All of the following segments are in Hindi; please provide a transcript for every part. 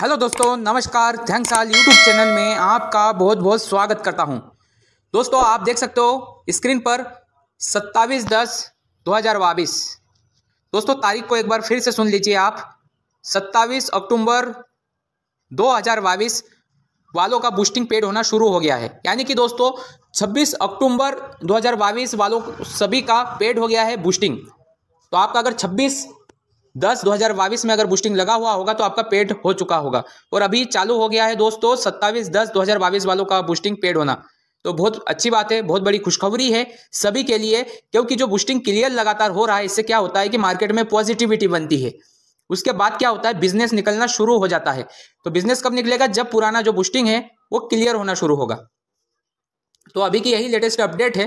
हेलो दोस्तों नमस्कार थैंक्स आल यूट्यूब चैनल में आपका बहुत बहुत स्वागत करता हूं दोस्तों आप देख सकते हो स्क्रीन पर सत्ताईस दस दो हजार बाईस दोस्तों तारीख को एक बार फिर से सुन लीजिए आप सत्ताईस अक्टूबर दो हजार बाईस वालों का बूस्टिंग पेड होना शुरू हो गया है यानी कि दोस्तों छब्बीस अक्टूबर दो वालों सभी का पेड हो गया है बूस्टिंग तो आपका अगर छब्बीस दस बाईस में अगर बूस्टिंग लगा हुआ होगा तो आपका पेड हो चुका होगा और अभी चालू हो गया है दोस्तों सत्ताईस दस बाईस वालों का बूस्टिंग पेड होना तो बहुत अच्छी बात है बहुत बड़ी खुशखबरी है सभी के लिए क्योंकि जो बूस्टिंग क्लियर लगातार हो रहा है इससे क्या होता है कि मार्केट में पॉजिटिविटी बनती है उसके बाद क्या होता है बिजनेस निकलना शुरू हो जाता है तो बिजनेस कब निकलेगा जब पुराना जो बूस्टिंग है वो क्लियर होना शुरू होगा तो अभी की यही लेटेस्ट अपडेट है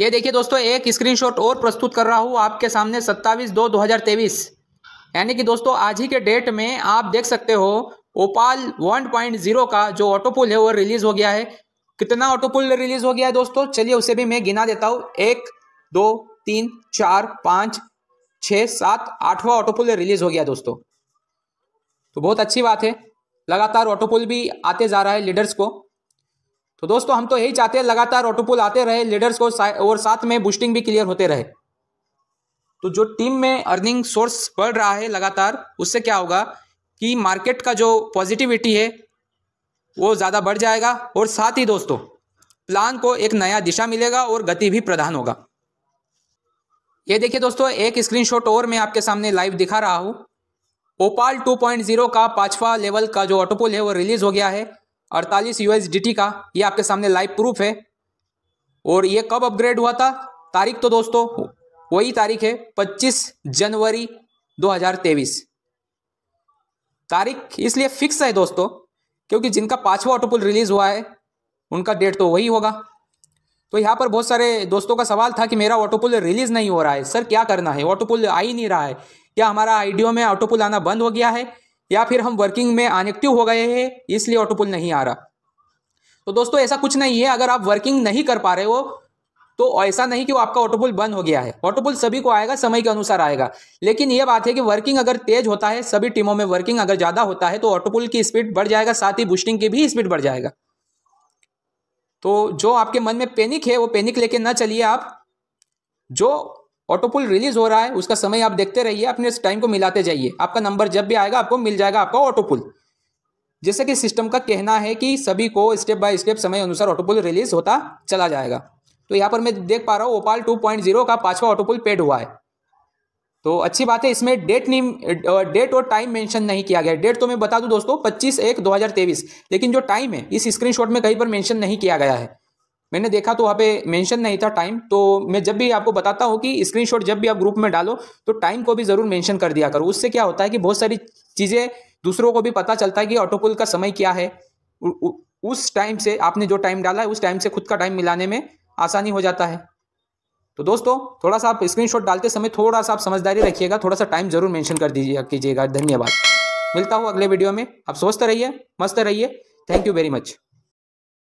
ये देखिए दोस्तों एक स्क्रीनशॉट और प्रस्तुत कर रहा हूँ आपके सामने सत्ताईस दो दो यानी कि दोस्तों आज ही के डेट में आप देख सकते हो ओपाल 1.0 का जो ऑटोपुल है वो रिलीज हो गया है कितना ऑटोपुल रिलीज हो गया है दोस्तों चलिए उसे भी मैं गिना देता हूँ एक दो तीन चार पाँच छः सात आठवा ऑटोपुल रिलीज हो गया दोस्तों तो बहुत अच्छी बात है लगातार ऑटोपुल भी आते जा रहा है लीडर्स को तो दोस्तों हम तो यही चाहते हैं लगातार ऑटोपुल आते रहे लीडर्स को और साथ में बूस्टिंग भी क्लियर होते रहे तो जो टीम में अर्निंग सोर्स बढ़ रहा है लगातार उससे क्या होगा कि मार्केट का जो पॉजिटिविटी है वो ज़्यादा बढ़ जाएगा और साथ ही दोस्तों प्लान को एक नया दिशा मिलेगा और गति भी प्रदान होगा ये देखिए दोस्तों एक स्क्रीनशॉट और मैं आपके सामने लाइव दिखा रहा हूँ ओपाल 2.0 का पांचवा लेवल का जो ऑटोपोल है वो रिलीज़ हो गया है अड़तालीस यूएसडीटी का ये आपके सामने लाइव प्रूफ है और ये कब अपग्रेड हुआ था तारीख तो दोस्तों वही तारीख है 25 जनवरी 2023 तारीख इसलिए फिक्स है दोस्तों क्योंकि जिनका पांचवा ऑटोपुल रिलीज हुआ है उनका डेट तो वही होगा तो यहाँ पर बहुत सारे दोस्तों का सवाल था कि मेरा ऑटोपुल रिलीज नहीं हो रहा है सर क्या करना है ऑटोपुल आ ही नहीं रहा है क्या हमारा आईडियो में ऑटोपुल आना बंद हो गया है या फिर हम वर्किंग में अनएक्टिव हो गए हैं इसलिए ऑटोपुल नहीं आ रहा तो दोस्तों ऐसा कुछ नहीं है अगर आप वर्किंग नहीं कर पा रहे हो तो ऐसा नहीं कि वो आपका ऑटोपुल बंद हो गया है ऑटोपुल सभी को आएगा समय के अनुसार आएगा लेकिन यह बात है कि वर्किंग अगर तेज होता है सभी टीमों में वर्किंग अगर ज़्यादा होता है तो ऑटोपुल की स्पीड बढ़ जाएगा साथ ही बूस्टिंग की भी स्पीड बढ़ जाएगा तो जो आपके मन में पैनिक है वो पैनिक लेके ना चलिए आप जो ऑटोपुल रिलीज हो रहा है उसका समय आप देखते रहिए अपने टाइम को मिलाते जाइए आपका नंबर जब भी आएगा आपको मिल जाएगा आपका ऑटोपुल जैसे कि सिस्टम का कहना है कि सभी को स्टेप बाय स्टेप समय अनुसार ऑटोपुल रिलीज होता चला जाएगा तो यहाँ पर मैं देख पा रहा हूँ ओपाल 2.0 का पांचवा ऑटोपुल पेड हुआ है तो अच्छी बात है इसमें डेट नहीं डेट और टाइम मेंशन नहीं किया गया डेट तो मैं बता दूं दोस्तों 25 एक 2023 लेकिन जो टाइम है इस स्क्रीनशॉट में कहीं पर मेंशन नहीं किया गया है मैंने देखा तो वहाँ पे मेंशन नहीं था टाइम तो मैं जब भी आपको बताता हूँ कि स्क्रीनशॉट जब भी आप ग्रुप में डालो तो टाइम को भी ज़रूर मेंशन कर दिया करो उससे क्या होता है कि बहुत सारी चीज़ें दूसरों को भी पता चलता है कि ऑटोपुल का समय क्या है उ, उ, उस टाइम से आपने जो टाइम डाला है उस टाइम से खुद का टाइम मिलाने में आसानी हो जाता है तो दोस्तों थोड़ा सा आप स्क्रीन डालते समय थोड़ा सा आप समझदारी रखिएगा थोड़ा सा टाइम ज़रूर मैंशन कर दीजिए कीजिएगा धन्यवाद मिलता हूँ अगले वीडियो में आप सोचते रहिए मस्त रहिए थैंक यू वेरी मच